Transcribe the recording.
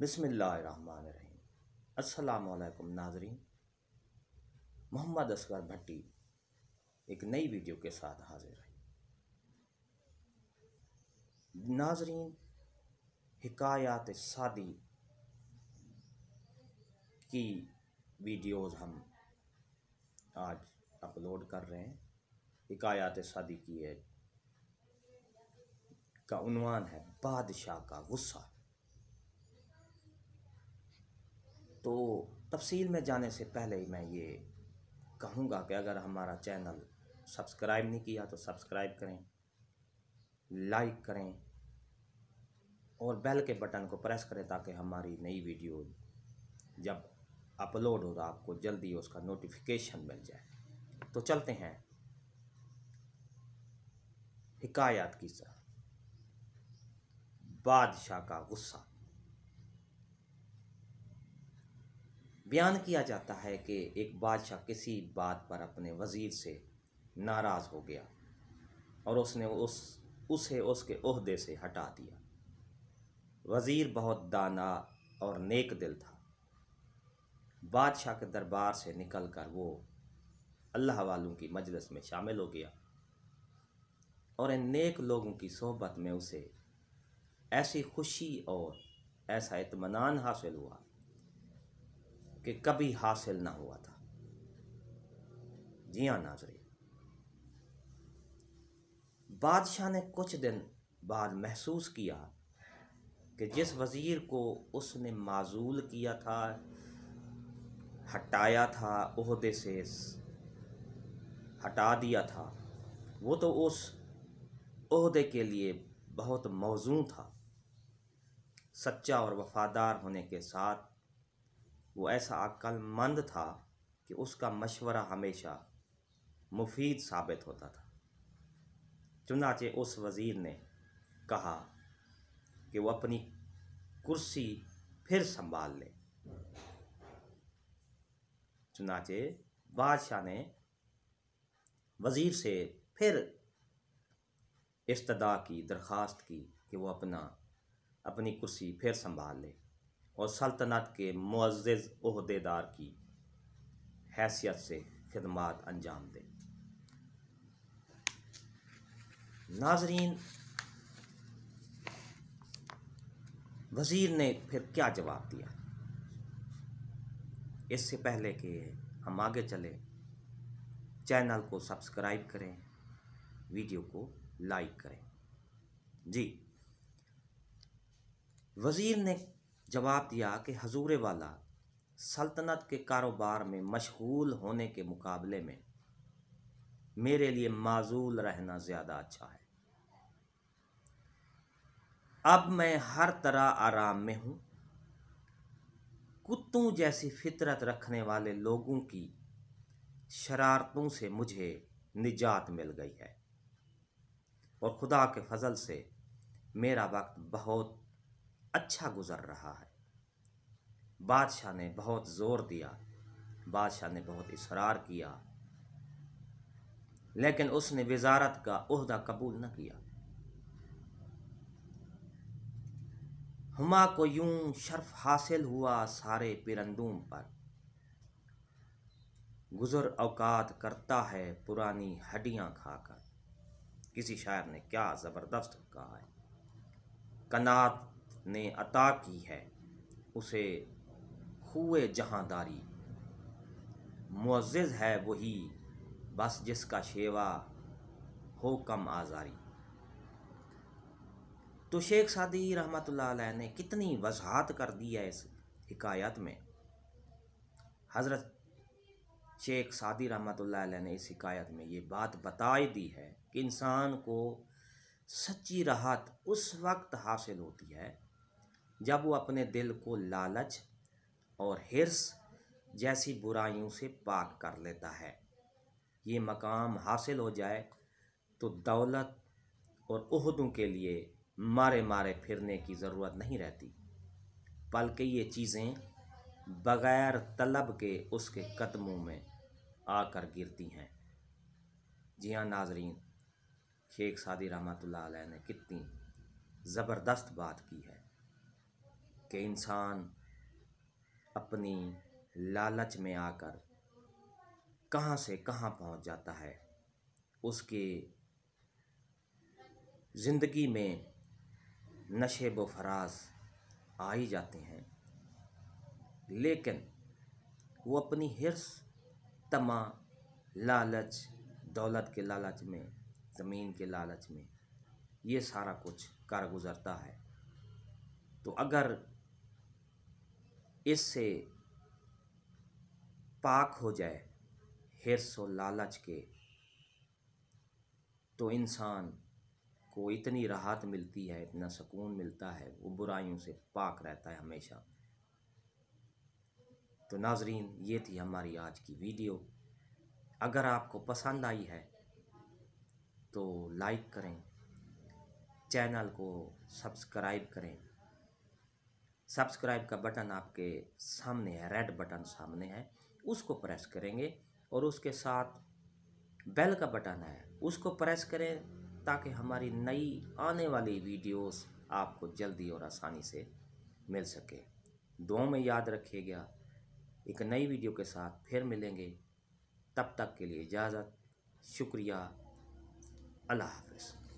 बसमीम अल्लाम नाजरीन मोहम्मद असगर भट्टी एक नई वीडियो के साथ हाजिर है नाजरीन हिकायात सादी की वीडियोज़ हम आज अपलोड कर रहे हैं हिकायात सादी की है का उनवान है बादशाह का गुस्सा तो तफसील में जाने से पहले ही मैं ये कहूँगा कि अगर हमारा चैनल सब्सक्राइब नहीं किया तो सब्सक्राइब करें लाइक करें और बेल के बटन को प्रेस करें ताकि हमारी नई वीडियो जब अपलोड हो तो आपको जल्दी उसका नोटिफिकेशन मिल जाए तो चलते हैं हिकायत की सर बादशाह का गुस्सा बयान किया जाता है कि एक बादशाह किसी बात पर अपने वज़ीर से नाराज़ हो गया और उसने उस उसे उसके उहदे से हटा दिया वज़ीर बहुत दाना और नेक दिल था बादशाह के दरबार से निकलकर वो अल्लाह वालों की मजलिस में शामिल हो गया और इन नेक लोगों की सोहबत में उसे ऐसी खुशी और ऐसा इतमान हासिल हुआ कि कभी हासिल ना हुआ था जी हाँ नाजरी बादशाह ने कुछ दिन बाद महसूस किया कि जिस वज़ीर को उसने माजूल किया था हटाया था अहदे से हटा दिया था वो तो उस अहदे के लिए बहुत मौजू था सच्चा और वफादार होने के साथ वो ऐसा अक्लमंद था कि उसका मशवरा हमेशा मुफीद साबित होता था चुनाचे उस वज़ीर ने कहा कि वो अपनी कुर्सी फिर संभाल ले चुनाचे बादशाह ने वज़ीर से फिर इस्तदा की दरख्वास्त की कि वो अपना अपनी कुर्सी फिर संभाल ले और सल्तनत के मुआज़ अहदेदार की हैसियत से खदमात अंजाम दें नाजरीन वज़ीर ने फिर क्या जवाब दिया इससे पहले कि हम आगे चलें चैनल को सब्सक्राइब करें वीडियो को लाइक करें जी वज़ीर ने जवाब दिया कि हजूर वाला सल्तनत के कारोबार में मशगूल होने के मुकाबले में मेरे लिए माजूल रहना ज़्यादा अच्छा है अब मैं हर तरह आराम में हूँ कुत्तों जैसी फितरत रखने वाले लोगों की शरारतों से मुझे निजात मिल गई है और खुदा के फजल से मेरा वक्त बहुत अच्छा गुजर रहा है बादशाह ने बहुत ज़ोर दिया बादशाह ने बहुत इसरार किया लेकिन उसने वजारत का उहदा कबूल न किया हुमा को यूं शर्फ हासिल हुआ सारे पिरंदूम पर गुज़र अवकात करता है पुरानी हड्डियां खाकर किसी शायर ने क्या ज़बरदस्त कहा है कनात ने अता की है उसे हुए जहांदारी मुज्ज़ है वही बस जिसका शेवा हो कम आज़ारी तो शेख सादी रहमत ने कितनी वजाहत कर दी है इस हिकायत में हज़रत शेख सादी रहमत ने इस शिकायत में ये बात बताई दी है कि इंसान को सच्ची राहत उस वक्त हासिल होती है जब वो अपने दिल को लालच और हिरस जैसी बुराइयों से पाक कर लेता है ये मकाम हासिल हो जाए तो दौलत और उहदों के लिए मारे मारे फिरने की ज़रूरत नहीं रहती बल्कि ये चीज़ें बग़ैर तलब के उसके कदमों में आकर गिरती हैं जी हाँ नाजरीन शेख सादी रहमत ने कितनी ज़बरदस्त बात की है कि इंसान अपनी लालच में आकर कहाँ से कहाँ पहुँच जाता है उसके ज़िंदगी में नशे व फराज आ ही जाते हैं लेकिन वो अपनी हिरस तमा लालच दौलत के लालच में ज़मीन के लालच में ये सारा कुछ कर गुज़रता है तो अगर इससे पाक हो जाए हिरसो लालच के तो इंसान को इतनी राहत मिलती है इतना सुकून मिलता है वो बुराइयों से पाक रहता है हमेशा तो नाजरीन ये थी हमारी आज की वीडियो अगर आपको पसंद आई है तो लाइक करें चैनल को सब्सक्राइब करें सब्सक्राइब का बटन आपके सामने है रेड बटन सामने है उसको प्रेस करेंगे और उसके साथ बेल का बटन है उसको प्रेस करें ताकि हमारी नई आने वाली वीडियोस आपको जल्दी और आसानी से मिल सके दो में याद रखिएगा एक नई वीडियो के साथ फिर मिलेंगे तब तक के लिए इजाज़त शुक्रिया अल्लाह हाफिज़